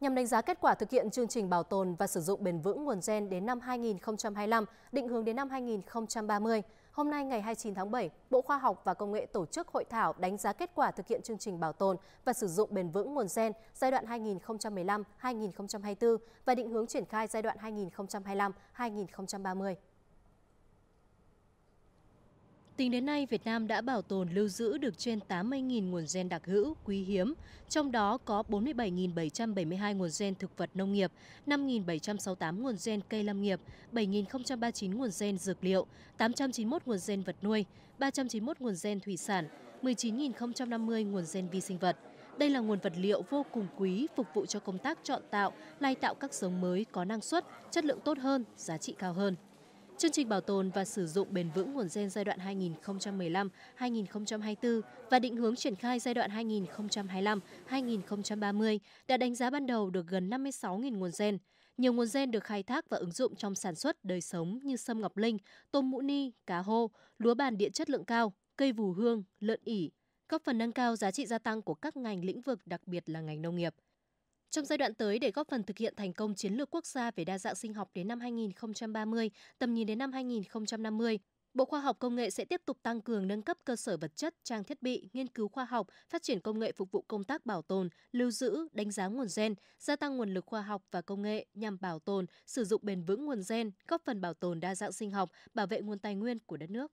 Nhằm đánh giá kết quả thực hiện chương trình bảo tồn và sử dụng bền vững nguồn gen đến năm 2025, định hướng đến năm 2030, hôm nay ngày 29 tháng 7, Bộ Khoa học và Công nghệ tổ chức hội thảo đánh giá kết quả thực hiện chương trình bảo tồn và sử dụng bền vững nguồn gen giai đoạn 2015-2024 và định hướng triển khai giai đoạn 2025-2030. Tính đến nay, Việt Nam đã bảo tồn lưu giữ được trên 80.000 nguồn gen đặc hữu, quý hiếm, trong đó có 47.772 nguồn gen thực vật nông nghiệp, 5.768 nguồn gen cây lâm nghiệp, 7.039 nguồn gen dược liệu, 891 nguồn gen vật nuôi, 391 nguồn gen thủy sản, 19.050 nguồn gen vi sinh vật. Đây là nguồn vật liệu vô cùng quý phục vụ cho công tác chọn tạo, lai tạo các giống mới có năng suất, chất lượng tốt hơn, giá trị cao hơn. Chương trình bảo tồn và sử dụng bền vững nguồn gen giai đoạn 2015-2024 và định hướng triển khai giai đoạn 2025-2030 đã đánh giá ban đầu được gần 56.000 nguồn gen. Nhiều nguồn gen được khai thác và ứng dụng trong sản xuất đời sống như sâm ngọc linh, tôm mũ ni, cá hô, lúa bàn điện chất lượng cao, cây vù hương, lợn ỉ, góp phần nâng cao giá trị gia tăng của các ngành lĩnh vực đặc biệt là ngành nông nghiệp. Trong giai đoạn tới, để góp phần thực hiện thành công chiến lược quốc gia về đa dạng sinh học đến năm 2030, tầm nhìn đến năm 2050, Bộ Khoa học Công nghệ sẽ tiếp tục tăng cường nâng cấp cơ sở vật chất, trang thiết bị, nghiên cứu khoa học, phát triển công nghệ phục vụ công tác bảo tồn, lưu giữ, đánh giá nguồn gen, gia tăng nguồn lực khoa học và công nghệ nhằm bảo tồn, sử dụng bền vững nguồn gen, góp phần bảo tồn đa dạng sinh học, bảo vệ nguồn tài nguyên của đất nước.